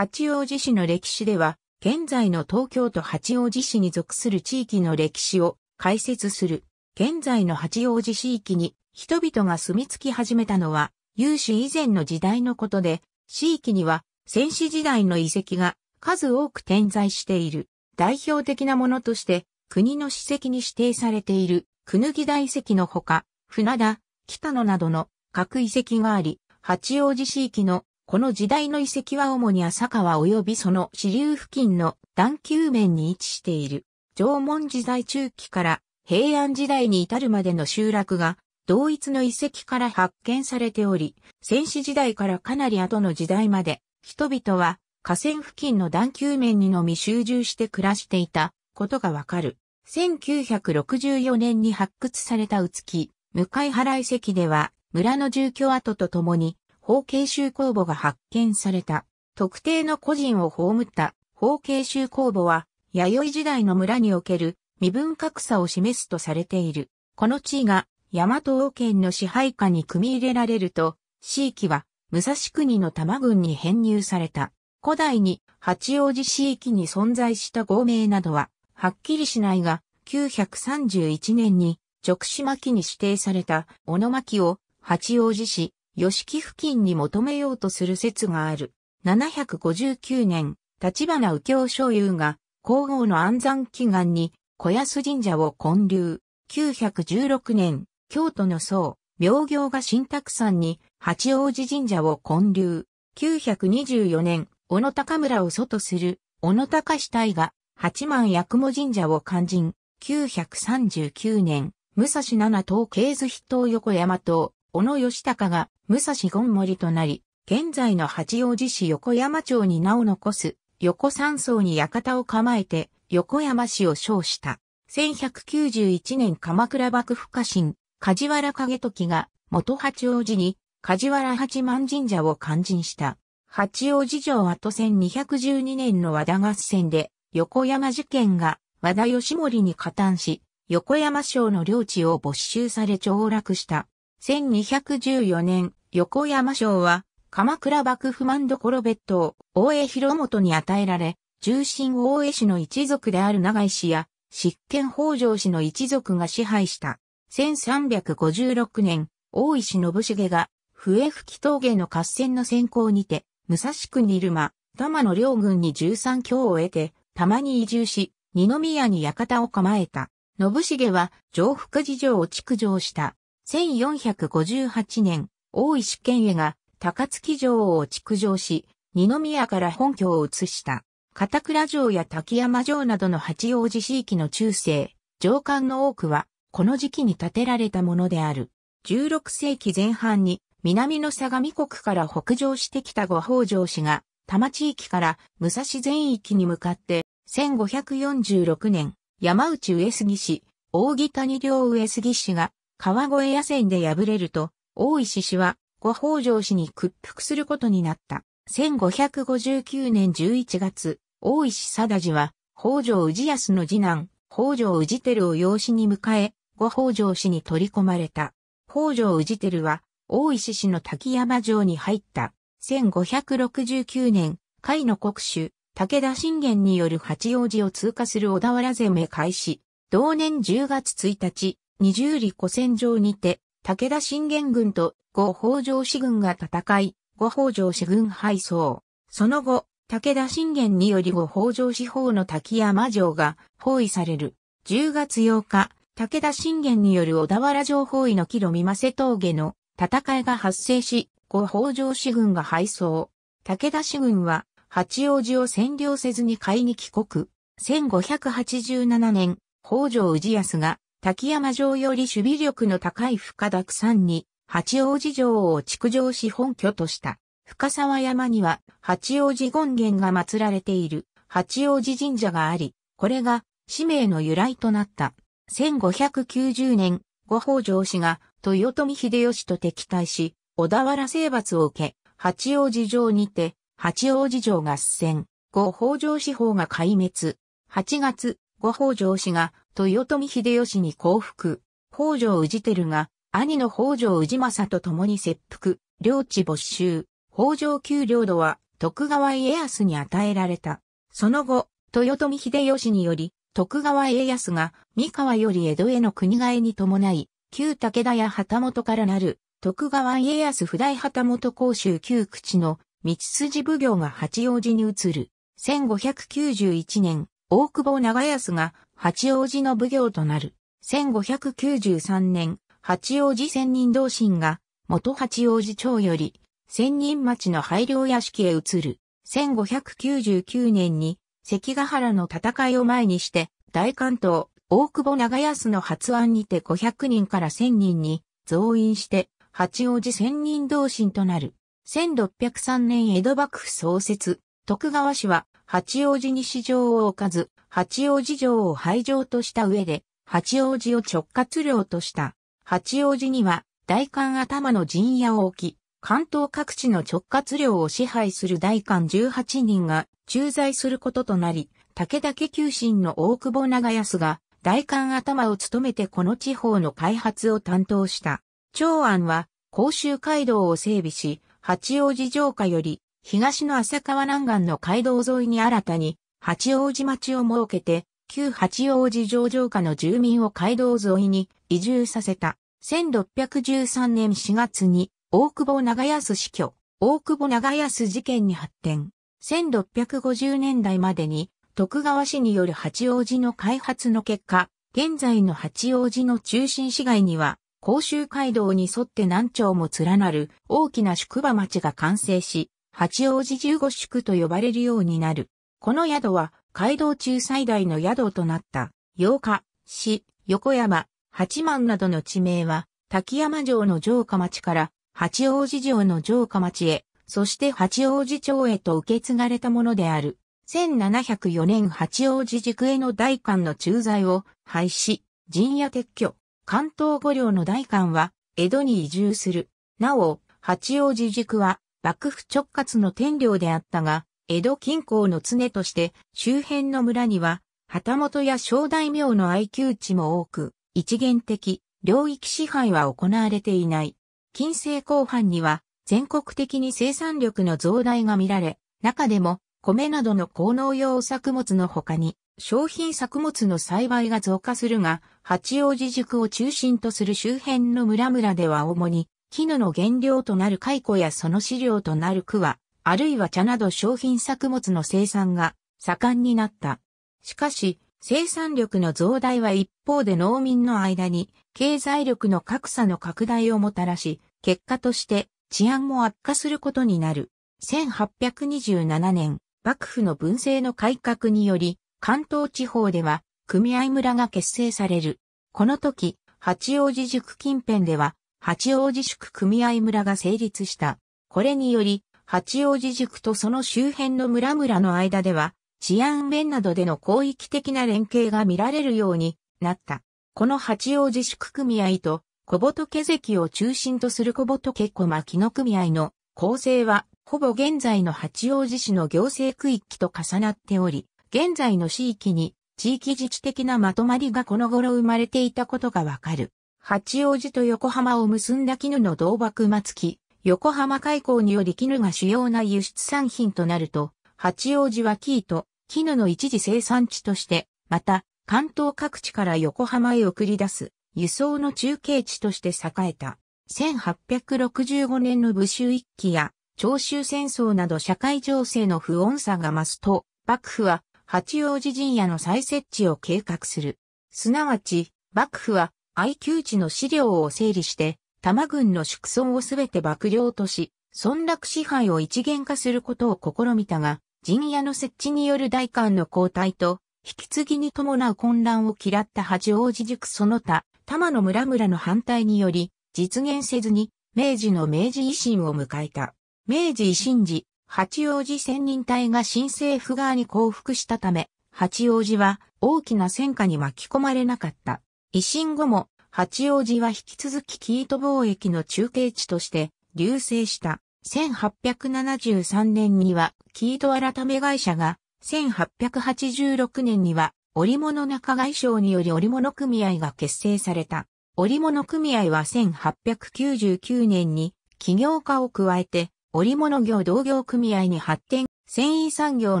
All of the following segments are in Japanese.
八王子市の歴史では、現在の東京都八王子市に属する地域の歴史を解説する。現在の八王子市域に人々が住み着き始めたのは、有史以前の時代のことで、市域には戦死時代の遺跡が数多く点在している。代表的なものとして、国の史跡に指定されている、くぬぎ大遺跡のほか、船田、北野などの各遺跡があり、八王子市域のこの時代の遺跡は主に浅川及びその支流付近の段丘面に位置している。縄文時代中期から平安時代に至るまでの集落が同一の遺跡から発見されており、戦死時代からかなり後の時代まで人々は河川付近の段丘面にのみ集中して暮らしていたことがわかる。1964年に発掘された宇月、向原遺跡では村の住居跡とともに法慶州公募が発見された。特定の個人を葬った法慶州公募は、弥生時代の村における身分格差を示すとされている。この地位が大和王権の支配下に組み入れられると、地域は武蔵国の多摩郡に編入された。古代に八王子市域に存在した合名などは、はっきりしないが、931年に直島期に指定された小野巻を八王子市吉木付近に求めようとする説がある。759年、立花右京所有が、皇后の安山祈願に、小安神社を建立。916年、京都の僧、明行が新宅山に、八王子神社を建立。924年、小野高村を祖とする、小野高死体が、八幡八雲神社を勧進。939年、武蔵七島経図筆頭横山島、小野義隆が武蔵権ン森となり、現在の八王子市横山町に名を残す、横山荘に館を構えて、横山市を称した。1191年鎌倉幕府家臣、梶原景時が元八王子に梶原八幡神社を勧進した。八王子城跡1212年の和田合戦で横山事件が和田義盛に加担し、横山省の領地を没収され凋落した。1214年、横山賞は、鎌倉幕府満所別当、大江広元に与えられ、重臣大江氏の一族である長井氏や、執権北条氏の一族が支配した。1356年、大石信重が、笛吹峠の合戦の先行にて、武蔵国入間、玉の両軍に十三郷を得て、玉に移住し、二宮に館を構えた。信重は、上福寺城を築城した。1458年、大石県へが高槻城を築城し、二宮から本拠を移した。片倉城や滝山城などの八王子市域の中世、城管の多くは、この時期に建てられたものである。16世紀前半に、南の相模国から北上してきた五宝城氏が、多摩地域から武蔵全域に向かって、1546年、山内上杉氏、大木谷両上杉氏が川越野戦で敗れると、大石氏はご北条氏に屈服することになった。1559年11月、大石貞治は、北条氏康の次男、北条氏照を養子に迎え、ご北条氏に取り込まれた。北条氏照は、大石氏の滝山城に入った。1569年、甲斐の国主、武田信玄による八王子を通過する小田原攻め開始。同年10月1日、二十里古戦場にて、武田信玄軍と五北条氏軍が戦い、五北条氏軍敗走。その後、武田信玄により五北条氏方の滝山城が包囲される。10月8日、武田信玄による小田原城包囲の木戸見瀬峠の戦いが発生し、五北条氏軍が敗走。武田氏軍は八王子を占領せずに買いに帰国。1587年、北条氏康が滝山城より守備力の高い深田区山に、八王子城を築城し本拠とした。深沢山には、八王子権現が祀られている、八王子神社があり、これが、使命の由来となった。1590年、五宝城氏が、豊臣秀吉と敵対し、小田原征伐を受け、八王子城にて、八王子城合戦、五宝城司法が壊滅。8月、五宝城氏が豊臣秀吉に降伏。北条氏輝が、兄の北条氏政と共に切腹、領地没収。北条給領土は、徳川家康に与えられた。その後、豊臣秀吉により、徳川家康が三河より江戸への国替えに伴い、旧武田や旗本からなる徳川家康不代旗本公衆旧口の道筋奉行が八王子に移る。1591年、大久保長安が八王子の奉行となる。1593年、八王子仙人同心が、元八王子町より、仙人町の配慮屋敷へ移る。1599年に、関ヶ原の戦いを前にして、大関東、大久保長安の発案にて500人から1000人に増員して、八王子仙人同心となる。1603年江戸幕府創設、徳川氏は八王子に市場を置かず、八王子城を廃城とした上で、八王子を直轄領とした。八王子には、大官頭の陣屋を置き、関東各地の直轄領を支配する大官18人が駐在することとなり、武田家急進の大久保長安が大官頭を務めてこの地方の開発を担当した。長安は甲州街道を整備し、八王子城下より東の浅川南岸の街道沿いに新たに八王子町を設けて、旧八王子上場下の住民を街道沿いに移住させた。1613年4月に、大久保長安死去、大久保長安事件に発展。1650年代までに、徳川氏による八王子の開発の結果、現在の八王子の中心市街には、甲州街道に沿って南町も連なる大きな宿場町が完成し、八王子十五宿と呼ばれるようになる。この宿は街道中最大の宿となった、八日、市、横山、八幡などの地名は、滝山城の城下町から八王子城の城下町へ、そして八王子町へと受け継がれたものである。1704年八王子宿への大官の駐在を廃止、陣屋撤去。関東五領の大官は江戸に移住する。なお、八王子宿は幕府直轄の天領であったが、江戸近郊の常として周辺の村には旗本や小大名の IQ 値も多く、一元的、領域支配は行われていない。近世後半には全国的に生産力の増大が見られ、中でも米などの効能用作物の他に商品作物の栽培が増加するが、八王子塾を中心とする周辺の村々では主に絹の原料となる蚕やその飼料となる桑、あるいは茶など商品作物の生産が盛んになった。しかし、生産力の増大は一方で農民の間に経済力の格差の拡大をもたらし、結果として治安も悪化することになる。1827年、幕府の文政の改革により、関東地方では組合村が結成される。この時、八王子宿近辺では、八王子宿組合村が成立した。これにより、八王子塾とその周辺の村々の間では、治安面などでの広域的な連携が見られるようになった。この八王子宿組合と小仏関を中心とする小仏小牧の組合の構成は、ほぼ現在の八王子市の行政区域と重なっており、現在の市域に地域自治的なまとまりがこの頃生まれていたことがわかる。八王子と横浜を結んだ絹の銅幕末期、横浜開港により絹が主要な輸出産品となると、八王子は生糸、絹の一時生産地として、また、関東各地から横浜へ送り出す、輸送の中継地として栄えた。1865年の武州一揆や、長州戦争など社会情勢の不穏さが増すと、幕府は八王子陣屋の再設置を計画する。すなわち、幕府は、IQ 地の資料を整理して、多摩軍の宿村をすべて幕僚とし、村落支配を一元化することを試みたが、陣屋の設置による大官の交代と、引き継ぎに伴う混乱を嫌った八王子塾その他、多摩の村々の反対により、実現せずに、明治の明治維新を迎えた。明治維新時、八王子千人隊が新政府側に降伏したため、八王子は大きな戦火に巻き込まれなかった。維新後も八王子は引き続きキート貿易の中継地として流星した。1873年にはキート改め会社が、1886年には織物仲外省により織物組合が結成された。織物組合は1899年に企業家を加えて織物業同業組合に発展。繊維産業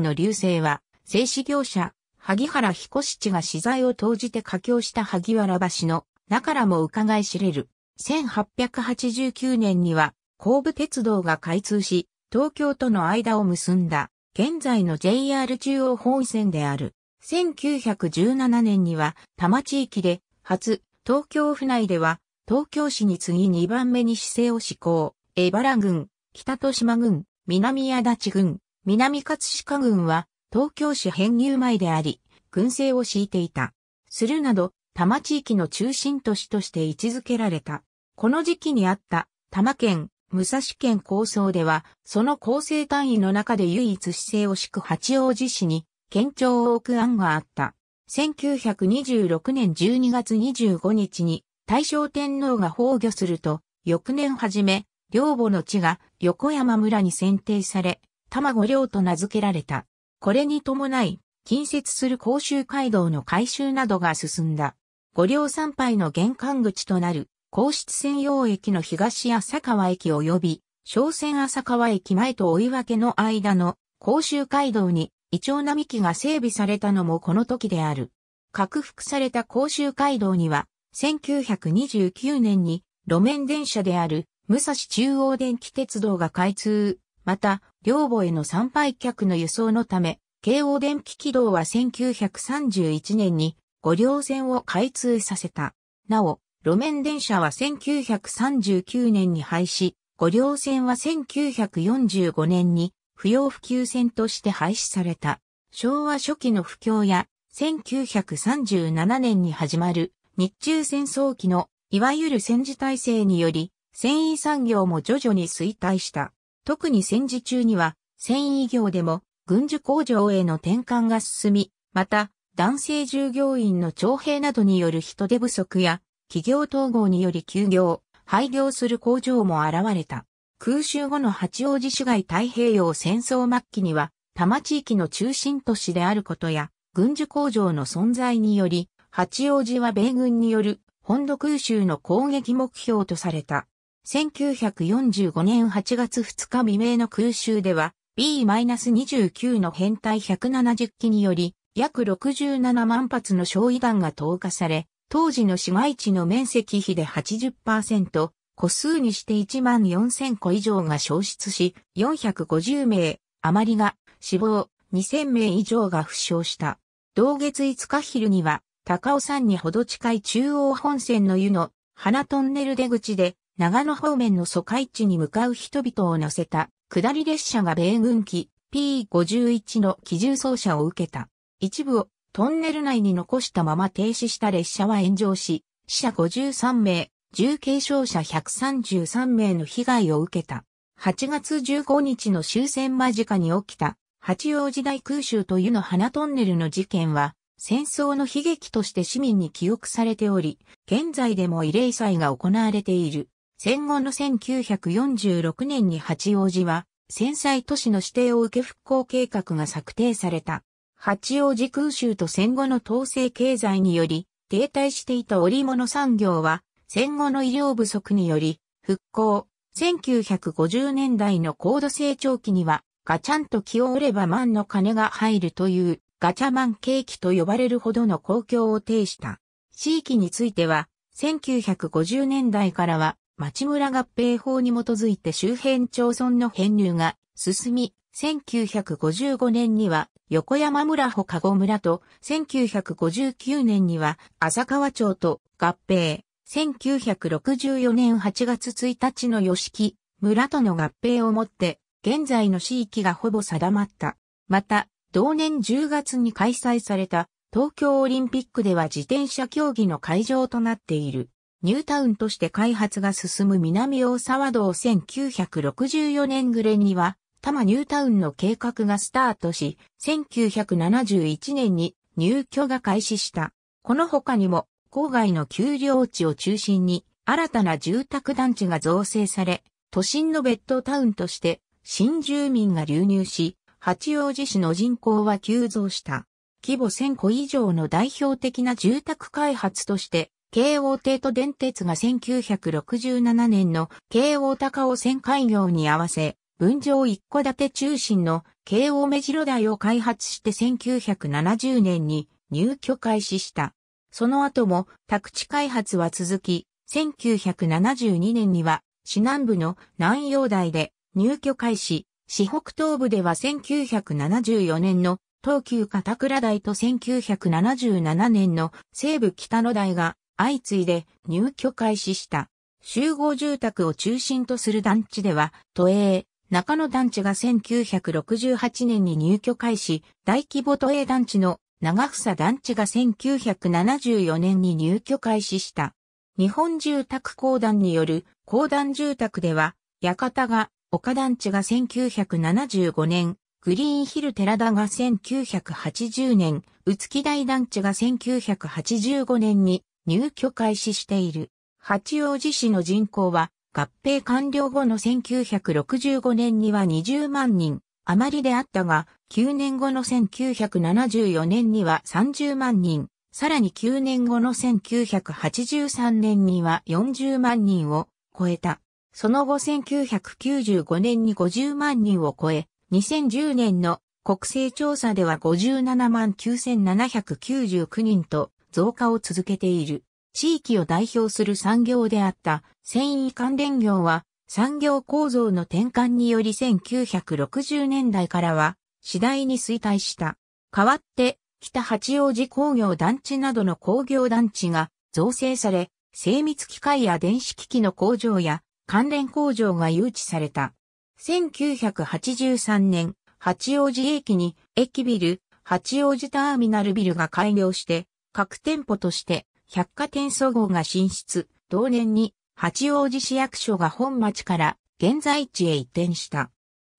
の流星は、製紙業者、萩原彦七が資材を投じて佳境した萩原橋のなからも伺い知れる。1889年には、神武鉄道が開通し、東京との間を結んだ、現在の JR 中央本線である。1917年には、多摩地域で、初、東京府内では、東京市に次2番目に市政を施行、江原郡、北豊島郡、南足立郡、南葛飾郡は、東京市編入前であり、軍政を敷いていた。するなど、多摩地域の中心都市として位置づけられた。この時期にあった多摩県、武蔵県構想では、その構成単位の中で唯一姿勢を敷く八王子市に、県庁を置く案があった。1926年12月25日に、大正天皇が崩御すると、翌年初め、両母の地が横山村に選定され、五領と名付けられた。これに伴い、近接する甲州街道の改修などが進んだ。五両参拝の玄関口となる、皇室専用駅の東浅川駅及び、商船浅川駅前と追い分けの間の甲州街道に、イチョウ並木が整備されたのもこの時である。拡幅された甲州街道には、1929年に路面電車である武蔵中央電気鉄道が開通。また、両母への参拝客の輸送のため、京王電気軌道は1931年に五両線を開通させた。なお、路面電車は1939年に廃止、五両線は1945年に不要不急線として廃止された。昭和初期の不況や1937年に始まる日中戦争期のいわゆる戦時体制により繊維産業も徐々に衰退した。特に戦時中には繊維業でも軍需工場への転換が進み、また男性従業員の徴兵などによる人手不足や、企業統合により休業、廃業する工場も現れた。空襲後の八王子市街太平洋戦争末期には、多摩地域の中心都市であることや、軍需工場の存在により、八王子は米軍による本土空襲の攻撃目標とされた。1945年8月2日未明の空襲では、B-29 の編隊170機により、約67万発の焼夷弾が投下され、当時の市街地の面積比で80%、個数にして1万4000個以上が消失し、450名余りが死亡、2000名以上が負傷した。同月5日昼には、高尾山にほど近い中央本線の湯の花トンネル出口で、長野方面の疎開地に向かう人々を乗せた下り列車が米軍機 P51 の機銃走車を受けた。一部をトンネル内に残したまま停止した列車は炎上し、死者53名、重軽傷者133名の被害を受けた。8月15日の終戦間近に起きた八王子大空襲というの花トンネルの事件は戦争の悲劇として市民に記憶されており、現在でも慰霊祭が行われている。戦後の1946年に八王子は戦災都市の指定を受け復興計画が策定された。八王子空襲と戦後の統制経済により、停滞していた織物産業は、戦後の医療不足により、復興、1950年代の高度成長期には、ガチャンと気を折れば万の金が入るという、ガチャマン景気と呼ばれるほどの公共を呈した。地域については、1950年代からは、町村合併法に基づいて周辺町村の編入が進み、1955年には横山村穂籠村と1959年には浅川町と合併、1964年8月1日の吉木村との合併をもって現在の市域がほぼ定まった。また、同年10月に開催された東京オリンピックでは自転車競技の会場となっている。ニュータウンとして開発が進む南大沢道1964年暮れには多摩ニュータウンの計画がスタートし、1971年に入居が開始した。この他にも、郊外の丘陵地を中心に、新たな住宅団地が造成され、都心のベッドタウンとして、新住民が流入し、八王子市の人口は急増した。規模1000戸以上の代表的な住宅開発として、京王帝都電鉄が1967年の京王高尾線開業に合わせ、分譲一戸建て中心の京王目白台を開発して1970年に入居開始した。その後も宅地開発は続き、1972年には市南部の南洋台で入居開始、市北東部では1974年の東急片倉台と1977年の西部北野台が相次いで入居開始した。集合住宅を中心とする団地では、都営、中野団地が1968年に入居開始、大規模都営団地の長房団地が1974年に入居開始した。日本住宅公団による公団住宅では、館が、岡団地が1975年、グリーンヒル寺田が1980年、宇木台団地が1985年に入居開始している。八王子市の人口は合併完了後の1965年には20万人余りであったが、9年後の1974年には30万人、さらに9年後の1983年には40万人を超えた。その後1995年に50万人を超え、2010年の国勢調査では57万9799人と増加を続けている。地域を代表する産業であった繊維関連業は産業構造の転換により1960年代からは次第に衰退した。代わって北八王子工業団地などの工業団地が造成され、精密機械や電子機器の工場や関連工場が誘致された。1983年、八王子駅に駅ビル、八王子ターミナルビルが開業して、各店舗として百貨店総合が進出、同年に八王子市役所が本町から現在地へ移転した。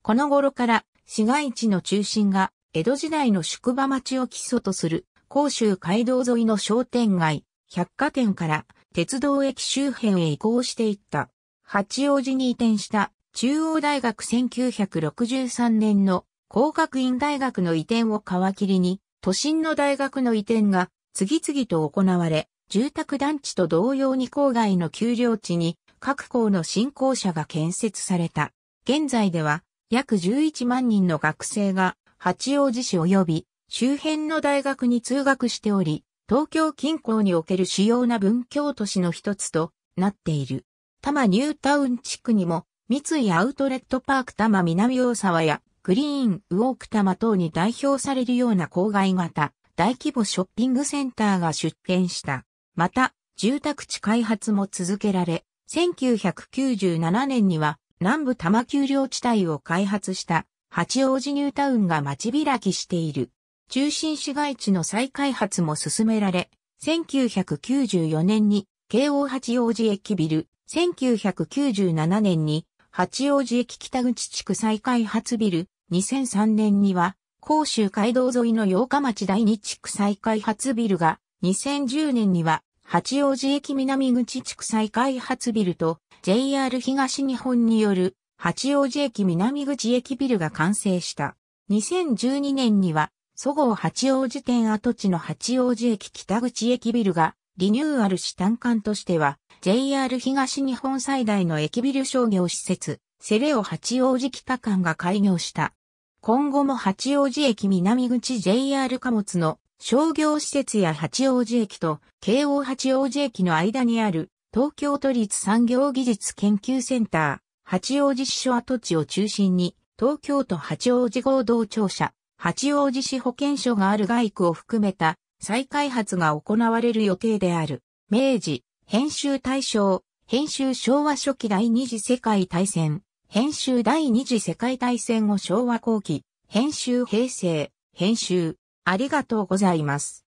この頃から市街地の中心が江戸時代の宿場町を基礎とする甲州街道沿いの商店街、百貨店から鉄道駅周辺へ移行していった。八王子に移転した中央大学1963年の工学院大学の移転を皮切りに都心の大学の移転が次々と行われ、住宅団地と同様に郊外の丘陵地に各校の新校舎が建設された。現在では約11万人の学生が八王子市及び周辺の大学に通学しており、東京近郊における主要な文教都市の一つとなっている。多摩ニュータウン地区にも三井アウトレットパーク多摩南大沢やグリーンウォーク多摩等に代表されるような郊外型大規模ショッピングセンターが出店した。また、住宅地開発も続けられ、1997年には南部多摩丘陵地帯を開発した八王子ニュータウンが街開きしている。中心市街地の再開発も進められ、1994年に京王八王子駅ビル、1997年に八王子駅北口地区再開発ビル、2003年には甲州街道沿いの八日町第二地区再開発ビルが2010年には八王子駅南口地区再開発ビルと JR 東日本による八王子駅南口駅ビルが完成した。2012年には、そごう八王子店跡地の八王子駅北口駅ビルがリニューアルし単館としては JR 東日本最大の駅ビル商業施設セレオ八王子北館が開業した。今後も八王子駅南口 JR 貨物の商業施設や八王子駅と京王八王子駅の間にある東京都立産業技術研究センター、八王子支所跡地を中心に、東京都八王子合同庁舎、八王子市保健所がある外区を含めた再開発が行われる予定である。明治、編集大賞、編集昭和初期第二次世界大戦、編集第二次世界大戦後昭和後期、編集平成、編集、ありがとうございます。